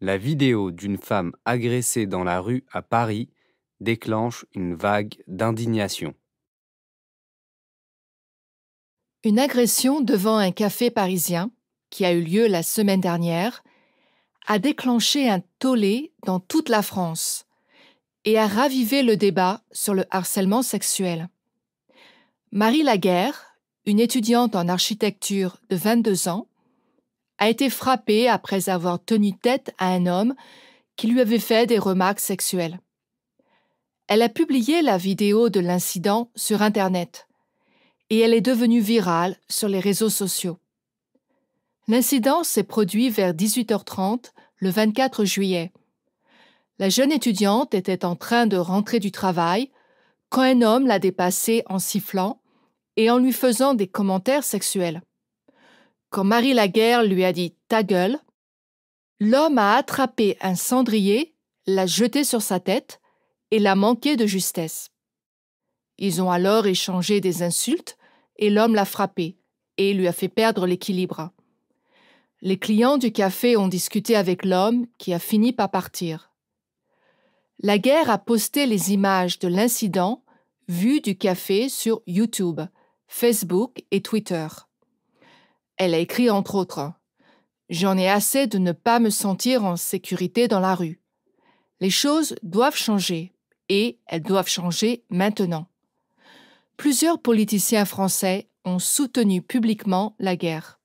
la vidéo d'une femme agressée dans la rue à Paris déclenche une vague d'indignation. Une agression devant un café parisien, qui a eu lieu la semaine dernière, a déclenché un tollé dans toute la France et a ravivé le débat sur le harcèlement sexuel. Marie Laguerre, une étudiante en architecture de 22 ans, a été frappée après avoir tenu tête à un homme qui lui avait fait des remarques sexuelles. Elle a publié la vidéo de l'incident sur Internet et elle est devenue virale sur les réseaux sociaux. L'incident s'est produit vers 18h30 le 24 juillet. La jeune étudiante était en train de rentrer du travail quand un homme l'a dépassée en sifflant et en lui faisant des commentaires sexuels. Quand Marie Laguerre lui a dit Ta gueule, l'homme a attrapé un cendrier, l'a jeté sur sa tête et l'a manqué de justesse. Ils ont alors échangé des insultes et l'homme l'a frappé et lui a fait perdre l'équilibre. Les clients du café ont discuté avec l'homme qui a fini par partir. La guerre a posté les images de l'incident vu du café sur YouTube, Facebook et Twitter. Elle a écrit entre autres hein. J'en ai assez de ne pas me sentir en sécurité dans la rue. Les choses doivent changer, et elles doivent changer maintenant. Plusieurs politiciens français ont soutenu publiquement la guerre.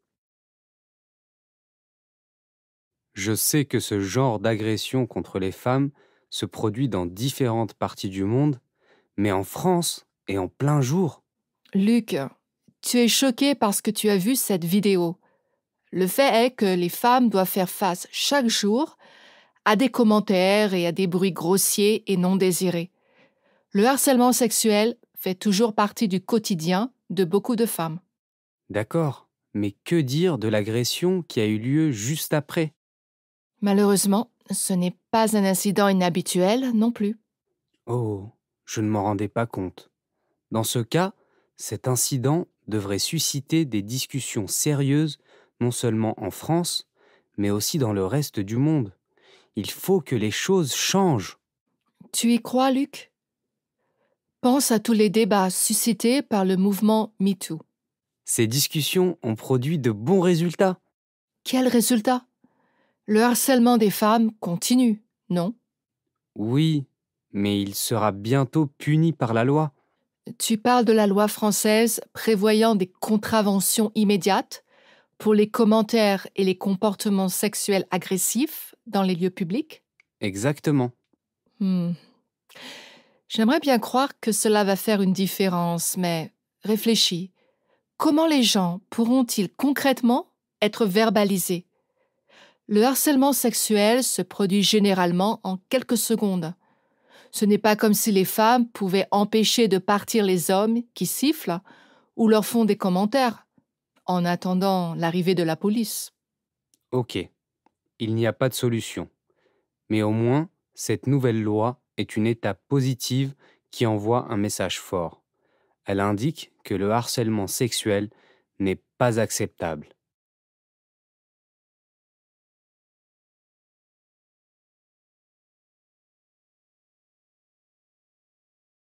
Je sais que ce genre d'agression contre les femmes se produit dans différentes parties du monde, mais en France et en plein jour. Luc, tu es choquée parce que tu as vu cette vidéo. Le fait est que les femmes doivent faire face chaque jour à des commentaires et à des bruits grossiers et non désirés. Le harcèlement sexuel fait toujours partie du quotidien de beaucoup de femmes. D'accord, mais que dire de l'agression qui a eu lieu juste après Malheureusement, ce n'est pas un incident inhabituel non plus. Oh, je ne m'en rendais pas compte. Dans ce cas, cet incident devrait susciter des discussions sérieuses non seulement en France, mais aussi dans le reste du monde. Il faut que les choses changent. Tu y crois, Luc Pense à tous les débats suscités par le mouvement MeToo. Ces discussions ont produit de bons résultats. Quels résultats Le harcèlement des femmes continue, non Oui, mais il sera bientôt puni par la loi. Tu parles de la loi française prévoyant des contraventions immédiates pour les commentaires et les comportements sexuels agressifs dans les lieux publics Exactement. Hmm. J'aimerais bien croire que cela va faire une différence, mais réfléchis. Comment les gens pourront-ils concrètement être verbalisés Le harcèlement sexuel se produit généralement en quelques secondes. Ce n'est pas comme si les femmes pouvaient empêcher de partir les hommes qui sifflent ou leur font des commentaires en attendant l'arrivée de la police. Ok, il n'y a pas de solution. Mais au moins, cette nouvelle loi est une étape positive qui envoie un message fort. Elle indique que le harcèlement sexuel n'est pas acceptable.